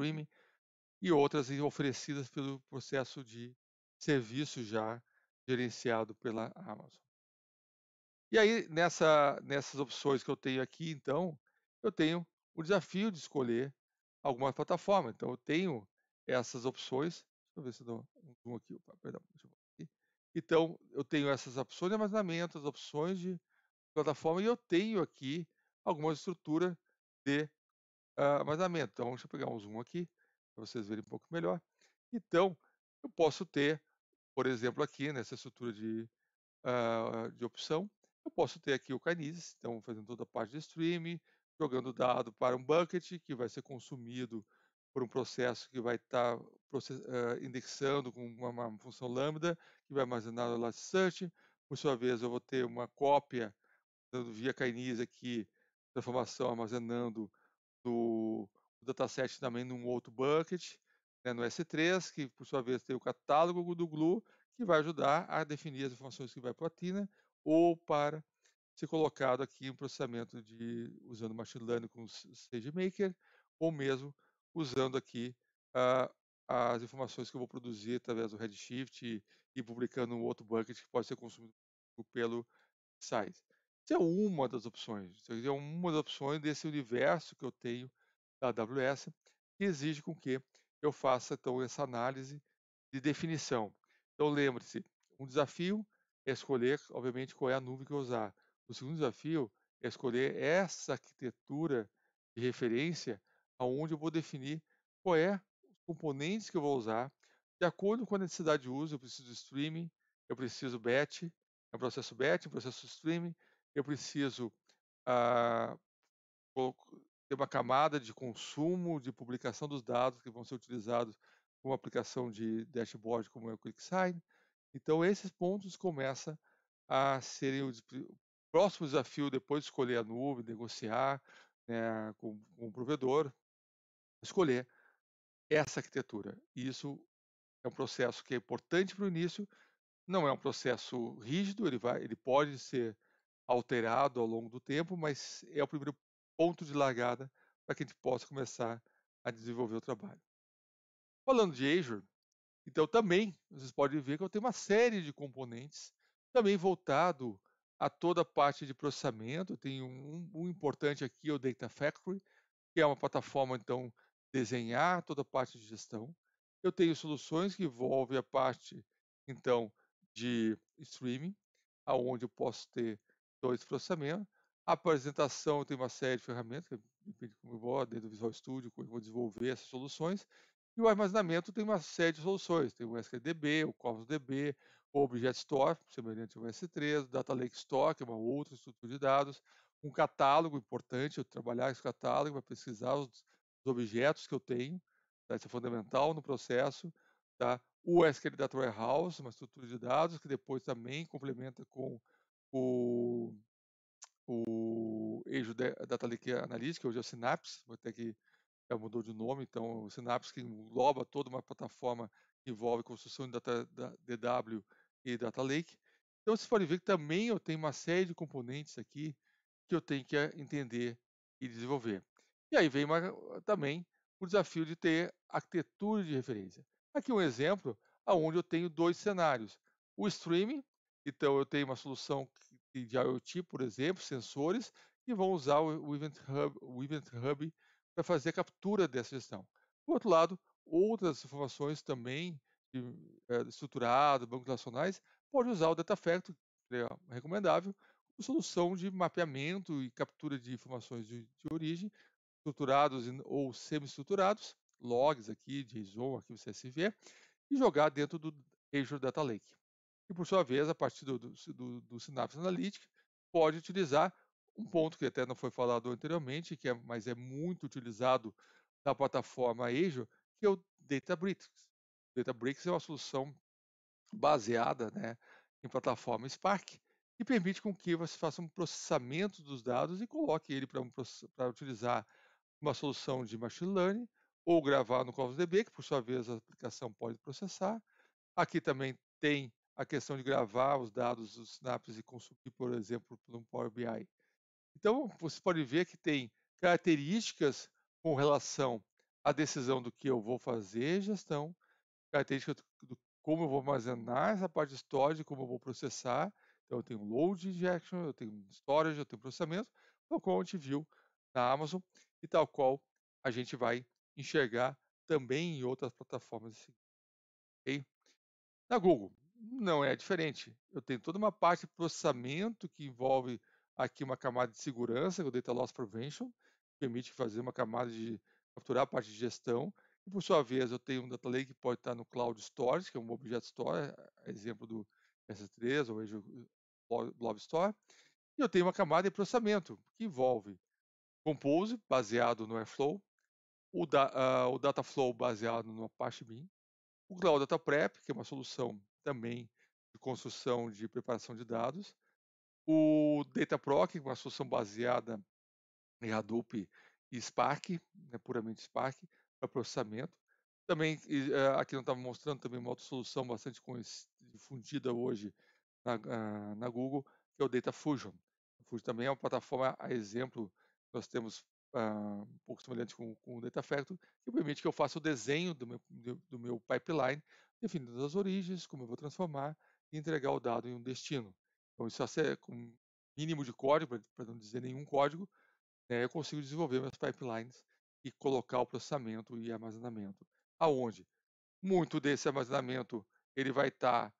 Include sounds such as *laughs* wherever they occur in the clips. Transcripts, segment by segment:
streaming e outras oferecidas pelo processo de serviço já gerenciado pela Amazon. E aí, nessa, nessas opções que eu tenho aqui, então, eu tenho o desafio de escolher alguma plataforma. Então, eu tenho essas opções. Deixa eu ver se eu dou um zoom aqui. Opa, perdão, eu aqui. Então, eu tenho essas opções de armazenamento, as opções de plataforma, e eu tenho aqui alguma estrutura de armazenamento. Ah, então, deixa eu pegar um zoom aqui para vocês verem um pouco melhor. Então, eu posso ter, por exemplo, aqui nessa né, estrutura de, uh, de opção, eu posso ter aqui o Kinesis, então fazendo toda a parte de stream, jogando dado para um bucket que vai ser consumido por um processo que vai estar tá, uh, indexando com uma, uma, função lambda, que vai armazenar no Elasticsearch. Por sua vez, eu vou ter uma cópia via Kinesis aqui, transformação armazenando do, do dataset também num outro bucket, né, no S3, que por sua vez tem o catálogo do Glue, que vai ajudar a definir as informações que vai para a Tina ou para ser colocado aqui em processamento de usando machine learning com o SageMaker ou mesmo usando aqui uh, as informações que eu vou produzir através do Redshift e, e publicando um outro bucket que pode ser consumido pelo site é uma das opções. Isso é uma das opções desse universo que eu tenho da AWS, que exige com que eu faça então essa análise de definição. Então lembre-se, um desafio é escolher, obviamente, qual é a nuvem que eu usar. O segundo desafio é escolher essa arquitetura de referência aonde eu vou definir qual é os componentes que eu vou usar de acordo com a necessidade de uso. Eu preciso de streaming, eu preciso batch, é um processo batch, um processo streaming, eu preciso ah, ter uma camada de consumo, de publicação dos dados que vão ser utilizados com uma aplicação de dashboard como é o QuickSign. Então, esses pontos começam a serem o próximo desafio depois de escolher a nuvem, negociar né, com, com o provedor, escolher essa arquitetura. isso é um processo que é importante para o início, não é um processo rígido, ele, vai, ele pode ser alterado ao longo do tempo, mas é o primeiro ponto de largada para que a gente possa começar a desenvolver o trabalho. Falando de Azure, então também vocês podem ver que eu tenho uma série de componentes, também voltado a toda a parte de processamento. Eu tenho um, um importante aqui, é o Data Factory, que é uma plataforma então desenhar toda a parte de gestão. Eu tenho soluções que envolvem a parte então de streaming, aonde eu posso ter dois processamento. A apresentação tem uma série de ferramentas, que depende como eu vou, dentro do Visual Studio, como eu vou desenvolver essas soluções. E o armazenamento tem uma série de soluções. Tem o SQDB, o Corpus DB, o Object Store, semelhante ao S3, o Data Lake Store, que é uma outra estrutura de dados, um catálogo importante, eu trabalhar esse catálogo para pesquisar os, os, objetos que eu tenho, tá? isso é fundamental no processo. Tá? O SQL Data Warehouse, uma estrutura de dados que depois também complementa com o, o eixo da lake Analytics, hoje é o Synapse, até que já é, mudou de nome, então o Synapse que engloba toda uma plataforma que envolve construção de data, da, DW e Data Lake. Então vocês podem ver que também eu tenho uma série de componentes aqui que eu tenho que é, entender e desenvolver. E aí vem uma, também o desafio de ter arquitetura de referência. Aqui um exemplo aonde eu tenho dois cenários. O streaming, então, eu tenho uma solução de IoT, por exemplo, sensores, que vão usar o Event Hub, o Event Hub para fazer a captura dessa gestão. Por outro lado, outras informações também é, estruturadas, bancos nacionais, pode usar o Data Factory, que é recomendável, como solução de mapeamento e captura de informações de, de origem, estruturados ou semi-estruturados, logs aqui, JSON, arquivo CSV, e jogar dentro do Azure Data Lake. E, por sua vez, a partir do, do, do Synapse Analytics, pode utilizar um ponto que até não foi falado anteriormente, que é, mas é muito utilizado na plataforma Azure, que é o Databricks. O Databricks é uma solução baseada né, em plataforma Spark que permite com que você faça um processamento dos dados e coloque ele para um, utilizar uma solução de machine learning ou gravar no DB que por sua vez a aplicação pode processar. Aqui também tem a questão de gravar os dados do Synapse e consumir, por exemplo, por um Power BI. Então, você pode ver que tem características com relação à decisão do que eu vou fazer gestão, características do como eu vou armazenar essa parte de storage, como eu vou processar. Então, eu tenho load injection, eu tenho storage, eu tenho processamento, tal qual a gente viu na Amazon e tal qual a gente vai enxergar também em outras plataformas. Okay? Na Google, não é diferente. Eu tenho toda uma parte de processamento que envolve aqui uma camada de segurança, é o Data Loss Prevention, que permite fazer uma camada de capturar a parte de gestão. E por sua vez, eu tenho um data lake que pode estar no cloud storage, que é um objeto store, é, exemplo do S3 ou Azure Blob Store. E eu tenho uma camada de processamento que envolve Compose, baseado no Airflow, o, da, uh, o Dataflow baseado no Apache Beam, o Cloud Data Prep, que é uma solução também de construção de preparação de dados. O DataProc, uma solução baseada em Hadoop e Spark, né, puramente Spark, para processamento. Também, eh, aqui não estava mostrando, também uma outra solução bastante difundida hoje na, ah, na Google, que é o DataFusion. O Fusion também é uma plataforma, a exemplo, nós temos uh, um pouco semelhante com, com o Data Factory, que permite que eu faça o desenho do meu, do meu pipeline definindo as origens, como eu vou transformar e entregar o dado em um destino. Então, isso é com mínimo de código, para não dizer nenhum código, né, eu consigo desenvolver minhas pipelines e colocar o processamento e armazenamento. Aonde? Muito desse armazenamento ele vai estar tá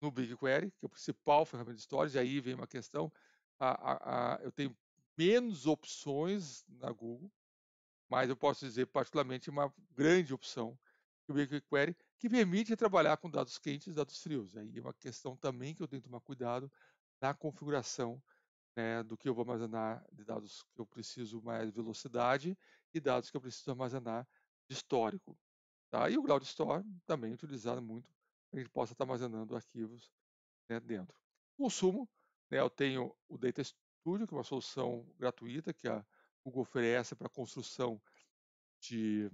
no BigQuery, que é o principal ferramenta de storage. Aí vem uma questão: a, a, a, eu tenho menos opções na Google, mas eu posso dizer particularmente uma grande opção que o BigQuery que permite trabalhar com dados quentes e dados frios. Aí é uma questão também que eu tenho que tomar cuidado na configuração né, do que eu vou armazenar de dados que eu preciso mais velocidade e dados que eu preciso armazenar de histórico. Tá? E o Cloud Store também é utilizado muito para que a gente possa estar armazenando arquivos né, dentro. Consumo, né, eu tenho o Data Studio, que é uma solução gratuita que a Google oferece para a construção de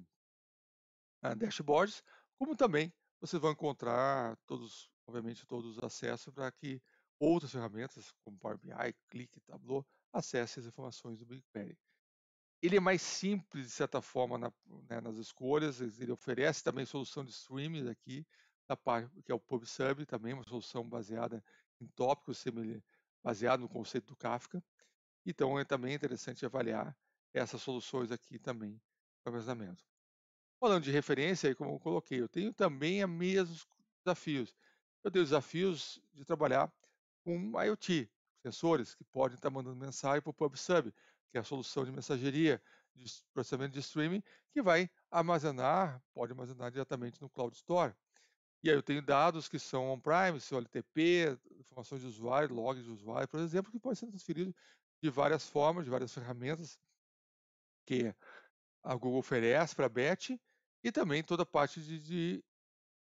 uh, dashboards, como também vocês vão encontrar todos, obviamente, todos os acessos para que outras ferramentas, como Power BI, Click, Tableau, acessem as informações do BigQuery. Ele é mais simples, de certa forma, na, né, nas escolhas, ele oferece também solução de streaming aqui, da parte, que é o PubSub, também uma solução baseada em tópicos, baseado no conceito do Kafka. Então, é também interessante avaliar essas soluções aqui também para o armazenamento. Falando de referência, como eu coloquei, eu tenho também os mesmos desafios. Eu tenho desafios de trabalhar com IoT, sensores que podem estar mandando mensagem para o PubSub, que é a solução de mensageria, de processamento de streaming, que vai armazenar, pode armazenar diretamente no Cloud Store. E aí eu tenho dados que são on-prime, seu LTP, informações de usuário, logs de usuário, por exemplo, que podem ser transferidos de várias formas, de várias ferramentas, que a Google oferece para a BET e também toda a parte de, de,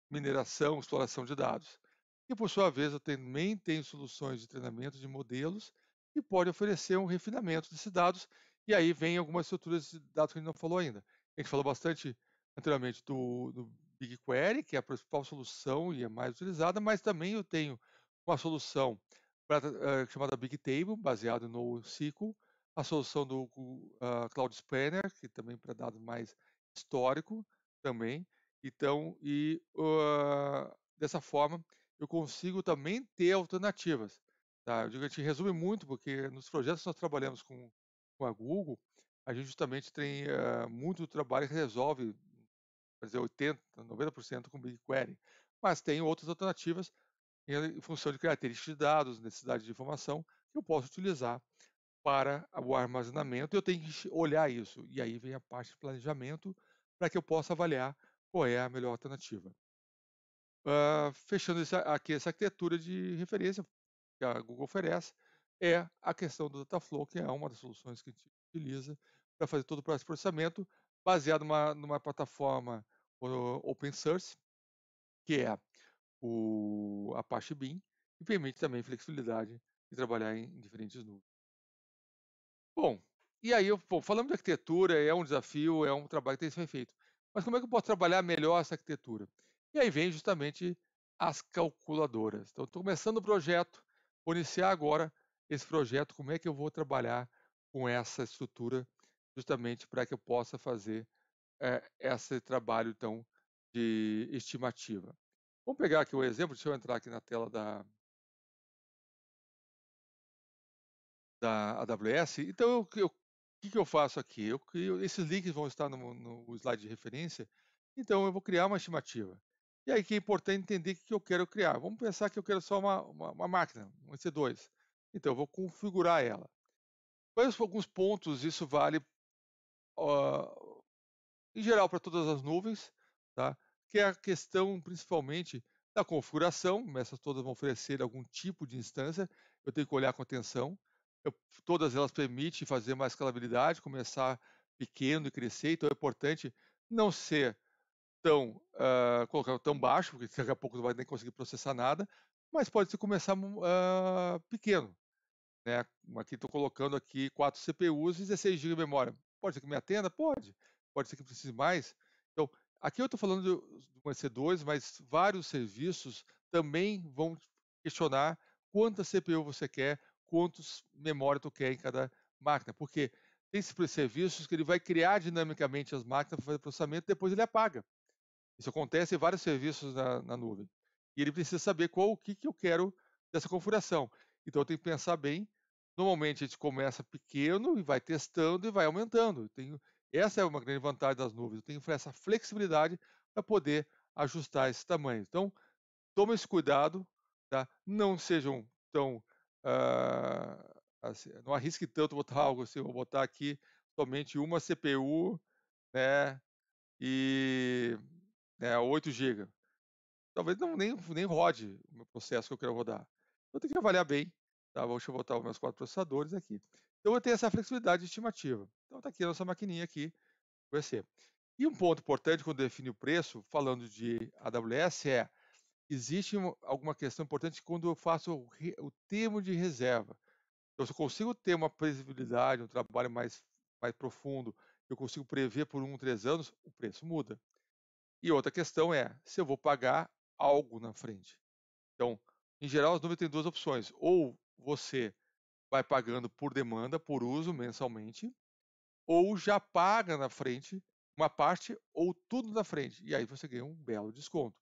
mineração, exploração de dados. E por sua vez, eu também tenho soluções de treinamento de modelos e pode oferecer um refinamento desses dados. E aí vem algumas estruturas de dados que a gente não falou ainda. A gente falou bastante anteriormente do, do BigQuery, que é a principal solução e é mais utilizada, mas também eu tenho uma solução pra, uh, chamada BigTable, baseada no SQL, a solução do uh, ah, Cloud Spanner, que também para dados mais histórico também. Então, e uh, dessa forma, eu consigo também ter alternativas. Tá? Eu digo, a gente resume muito, porque nos projetos que nós trabalhamos com, com a Google, a gente justamente tem uh, muito trabalho que resolve, fazer 80%, 90% com BigQuery. Mas tem outras alternativas em função de características de dados, necessidade de informação, que eu posso utilizar para o armazenamento, eu tenho que olhar isso. E aí vem a parte de planejamento para que eu possa avaliar qual é a melhor alternativa. Uh, fechando aqui essa arquitetura de referência que a Google oferece, é a questão do Dataflow, que é uma das soluções que a gente utiliza para fazer todo o processo de processamento, baseado numa, numa plataforma ah, open source, que é o Apache BIM, e permite também flexibilidade de trabalhar em diferentes nuvens. Bom, e aí eu bom, de arquitetura, é um desafio, é um trabalho que tem que ser feito. Mas como é que eu posso trabalhar melhor essa arquitetura? E aí vem justamente as calculadoras. Então, estou começando o projeto, vou iniciar agora esse projeto, como é que eu vou trabalhar com essa estrutura justamente para que eu possa fazer é, esse trabalho então de estimativa. Vamos pegar aqui o um exemplo, deixa eu entrar aqui na tela da, da AWS. Então, o que, que eu faço aqui? Eu esses links vão estar no, no, slide de referência. Então, eu vou criar uma estimativa. E aí que é importante entender o que eu quero criar. Vamos pensar que eu quero só uma, uma, uma máquina, um EC2. Então, eu vou configurar ela. Mas alguns pontos isso vale, uh, em geral, para todas as nuvens, tá? que é a questão, principalmente, da configuração. Essas todas vão oferecer algum tipo de instância. Eu tenho que olhar com atenção eu, todas elas permitem fazer uma escalabilidade, começar pequeno e crescer, então é importante não ser tão, uh, ah, colocar é, tão baixo, porque daqui a pouco não vai nem conseguir processar nada, mas pode se começar uh, pequeno. Né? Aqui estou colocando aqui 4 CPUs e 16 GB de memória. Pode ser que me atenda? Pode. Pode ser que precise mais. Então, aqui eu estou falando de uma EC2, mas vários serviços também vão questionar quanta CPU você quer, quantos memória tu quer em cada máquina. Porque tem esses serviços que ele vai criar dinamicamente as máquinas para fazer processamento e depois ele apaga. Isso acontece em vários serviços na, na nuvem. E ele precisa saber qual o que, que eu quero dessa configuração. Então eu tenho que pensar bem. Normalmente a gente começa pequeno e vai testando e vai aumentando. Tenho, essa é uma grande vantagem das nuvens. Eu tenho essa flexibilidade para poder ajustar esse tamanho. Então, tome esse cuidado, tá? não sejam tão Uh, assim, não arrisque tanto botar *laughs* algo assim, vou botar aqui somente uma CPU, né, e né, 8 GB. Talvez não, nem, nem rode o meu processo que eu quero rodar. Então tem que avaliar bem, tá? Deixa eu botar os meus quatro processadores aqui. Então eu tenho essa flexibilidade estimativa. Então está aqui a nossa maquininha aqui, VC. E um ponto importante quando define o preço, falando de AWS, é existe alguma questão importante quando eu faço o, o termo de reserva. Então, se eu consigo ter uma previsibilidade, um trabalho mais, mais profundo, eu consigo prever por um, três anos, o preço muda. E outra questão é se eu vou pagar algo na frente. Então, em geral, as nuvens têm duas opções. Ou você vai pagando por demanda, por uso mensalmente, ou já paga na frente uma parte ou tudo na frente. E aí você ganha um belo desconto.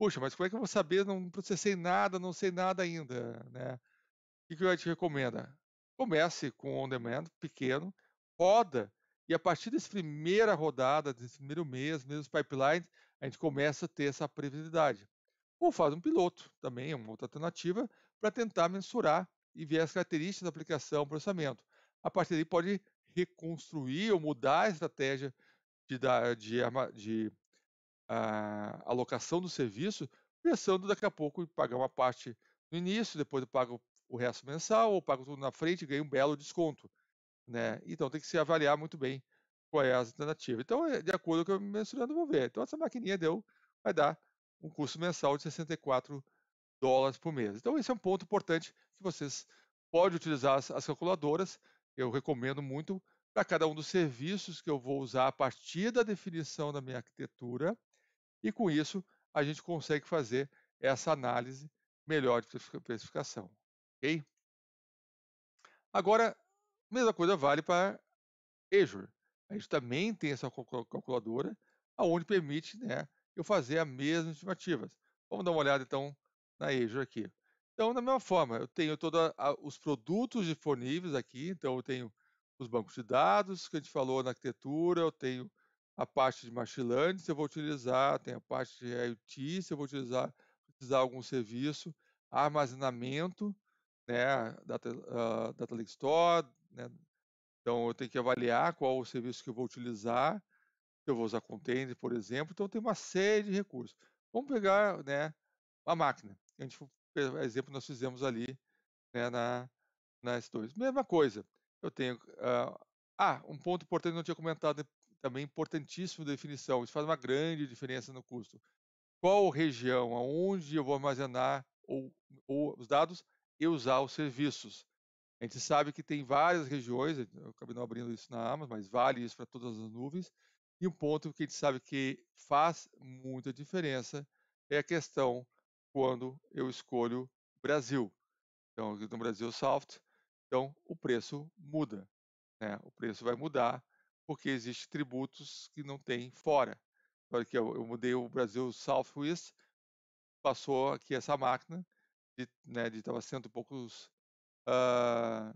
Puxa, mas como é que eu vou saber? Não processei nada, não sei nada ainda, né? O que eu te recomendo? Comece com on-demand, pequeno, roda, e a partir dessa primeira rodada, desse primeiro mês, mesmo pipeline, a gente começa a ter essa previsibilidade. Ou faz um piloto, também é uma outra alternativa, para tentar mensurar e ver as características da aplicação, processamento. A partir daí pode reconstruir ou mudar a estratégia de, de, de a alocação do serviço, pensando daqui a pouco em pagar uma parte no início, depois eu pago o resto mensal, ou pago tudo na frente e ganho um belo desconto. Né? Então tem que se avaliar muito bem qual então, é a alternativa. Então, de acordo com o que eu mencionando, vou ver. Então essa maquininha deu, vai dar um custo mensal de 64 dólares por mês. Então esse é um ponto importante que vocês podem utilizar as, as calculadoras. Eu recomendo muito para cada um dos serviços que eu vou usar a partir da definição da minha arquitetura e com isso, a gente consegue fazer essa análise melhor de precificação. Ok? Agora, a mesma coisa vale para Azure. A gente também tem essa calculadora, aonde permite né, eu fazer as mesmas estimativas. Vamos dar uma olhada então na Azure aqui. Então, da mesma forma, eu tenho todos os produtos disponíveis aqui. Então, eu tenho os bancos de dados que a gente falou na arquitetura, eu tenho a parte de machine learning, se eu vou utilizar, tem a parte de IoT, se eu vou utilizar, utilizar algum serviço, armazenamento, né, data, uh, data lake store, né, então eu tenho que avaliar qual o serviço que eu vou utilizar, eu vou usar container, por exemplo, então tem uma série de recursos. Vamos pegar, né, uma máquina. A gente, exemplo, nós fizemos ali, né, na, na S2. Mesma coisa. Eu tenho, uh, ah, um ponto importante que não tinha comentado também importantíssimo definição. Isso faz uma grande diferença no custo. Qual região, aonde eu vou armazenar ou, ou os dados e usar os serviços. A gente sabe que tem várias regiões, eu acabei não abrindo isso na Amazon, mas vale isso para todas as nuvens. E um ponto que a gente sabe que faz muita diferença é a questão quando eu escolho Brasil. Então, no Brasil Soft, então o preço muda. Né? O preço vai mudar porque existem tributos que não tem fora. Porque eu, eu, mudei o Brasil Southwest, passou aqui essa máquina, de né, estava cento e poucos uh,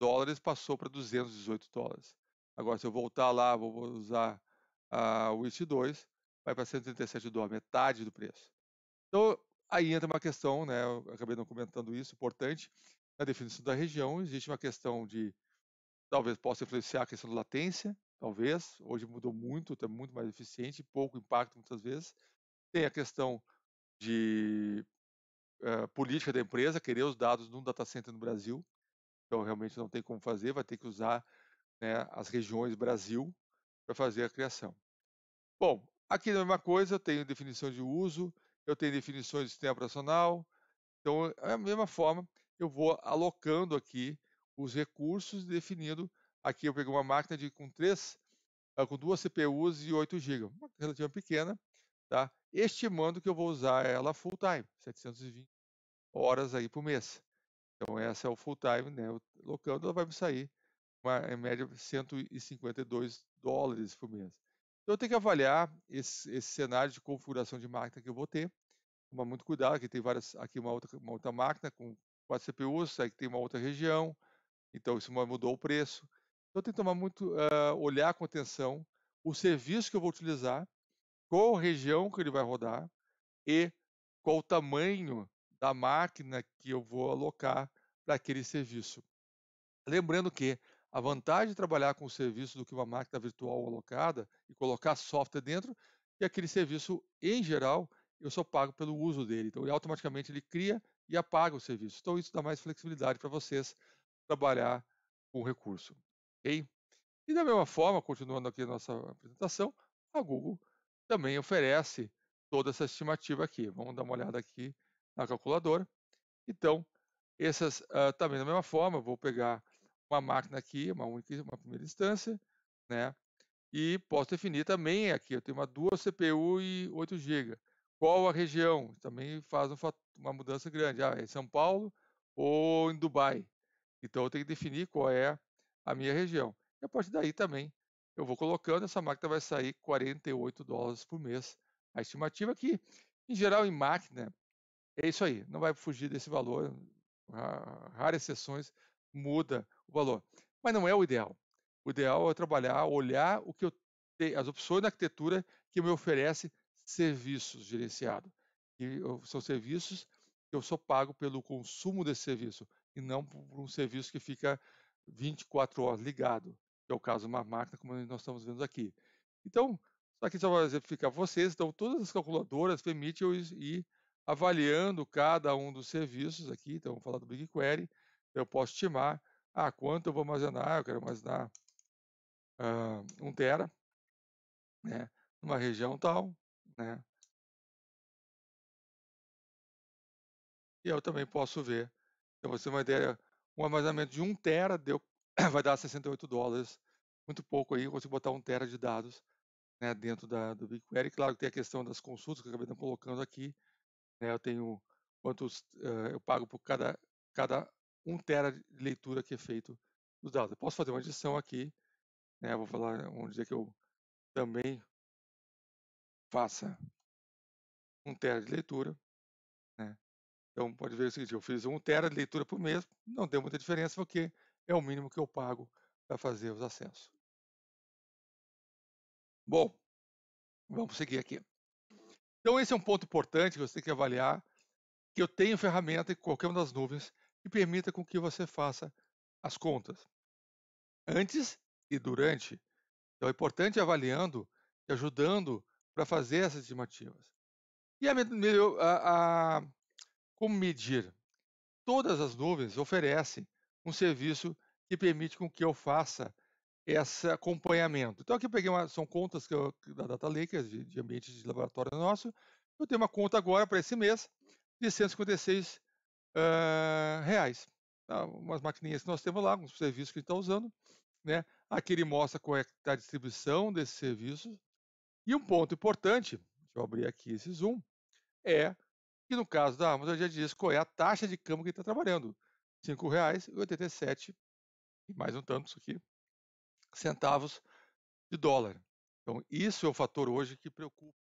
dólares, passou para 218 dólares. Agora, se eu voltar lá, vou usar a uh, 2, vai para 137 dólares, metade do preço. Então, aí entra uma questão, né, eu acabei não comentando isso, importante, na definição da região, existe uma questão de Talvez possa influenciar a questão da latência, talvez. Hoje mudou muito, está muito mais eficiente, pouco impacto muitas vezes. Tem a questão de uh, política da empresa, querer os dados num data center no Brasil. Então, realmente não tem como fazer, vai ter que usar né, as regiões Brasil para fazer a criação. Bom, aqui é a mesma coisa, eu tenho definição de uso, eu tenho definições de sistema operacional. Então, é a mesma forma, eu vou alocando aqui os recursos definindo. Aqui eu peguei uma máquina de, com três, ah, com duas CPUs e 8 GB, uma relativa pequena, tá? estimando que eu vou usar ela full time, 720 horas aí por mês. Então essa é o full time, né? Locando, ela vai me sair uma, em média 152 dólares por mês. Então eu tenho que avaliar esse, esse cenário de configuração de máquina que eu vou ter. Tomar muito cuidado, que tem várias, aqui uma outra, uma outra máquina com quatro CPUs, aí que tem uma outra região, então, isso mudou o preço. Então, tem que tomar muito, uh, olhar com atenção o serviço que eu vou utilizar, qual região que ele vai rodar e qual o tamanho da máquina que eu vou alocar para aquele serviço. Lembrando que a vantagem de trabalhar com o serviço do que uma máquina virtual alocada e colocar software dentro, e aquele serviço, em geral, eu só pago pelo uso dele. Então, automaticamente ele cria e apaga o serviço. Então, isso dá mais flexibilidade para vocês trabalhar com o recurso. Okay? E da mesma forma, continuando aqui a nossa apresentação, a Google também oferece toda essa estimativa aqui. Vamos dar uma olhada aqui na calculadora. Então, essas uh, também da mesma forma, vou pegar uma máquina aqui, uma única, uma primeira instância, né? E posso definir também aqui, eu tenho uma duas CPU e 8 GB. Qual a região? Também faz uma mudança grande. Ah, é em São Paulo ou em Dubai? Então eu tenho que definir qual é a minha região. E a partir daí também eu vou colocando, essa máquina vai sair 48 dólares por mês. A estimativa é que, em geral, em máquina, é isso aí, não vai fugir desse valor. Raras exceções muda o valor. Mas não é o ideal. O ideal é trabalhar, olhar o que eu tenho, as opções da arquitetura que me oferece serviços gerenciados. E são serviços que eu sou pago pelo consumo desse serviço e não por um serviço que fica 24 horas ligado, que é o caso de uma máquina como nós estamos vendo aqui. Então, aqui só para exemplificar vocês, então todas as calculadoras permitem eu ir avaliando cada um dos serviços aqui, então vamos falar do BigQuery, eu posso estimar ah, quanto eu vou armazenar, eu quero armazenar ah, um tera, né, numa região tal, né, e eu também posso ver então você uma ideia, um armazenamento de 1 tera, deu, *coughs* vai dar 68 dólares, muito pouco aí, você botar 1 tera de dados né, dentro da, do BigQuery. Claro que tem a questão das consultas que eu acabei colocando aqui, né, eu tenho quantos uh, eu pago por cada, cada 1 tera de leitura que é feito dos dados. Eu posso fazer uma adição aqui, né, vou falar, vamos dizer é que eu também faça um tera de leitura então, pode ver o seguinte, eu fiz um tera de leitura por mês, não deu muita diferença, porque é o mínimo que eu pago para fazer os acessos. Bom, vamos seguir aqui. Então, esse é um ponto importante que você tem que avaliar, que eu tenho ferramenta em qualquer uma das nuvens que permita com que você faça as contas. Antes e durante. Então, é importante avaliando e ajudando para fazer essas estimativas. E a, a, a como medir? Todas as nuvens oferecem um serviço que permite com que eu faça esse acompanhamento. Então aqui eu peguei uma, são contas que eu, da Data Lake, de, de ambiente de laboratório nosso. Eu tenho uma conta agora para esse mês de 156 uh, ah, reais. Tá? Umas maquininhas que nós temos lá, alguns serviços que a gente está usando. Né? Aqui ele mostra qual é tá a distribuição desses serviços. E um ponto importante, deixa eu abrir aqui esse zoom, é e no caso da Amazon, já diz qual é a taxa de câmbio que está trabalhando. R$ 5,87 e mais um tanto isso aqui, centavos de dólar. Então, isso é o fator hoje que preocupa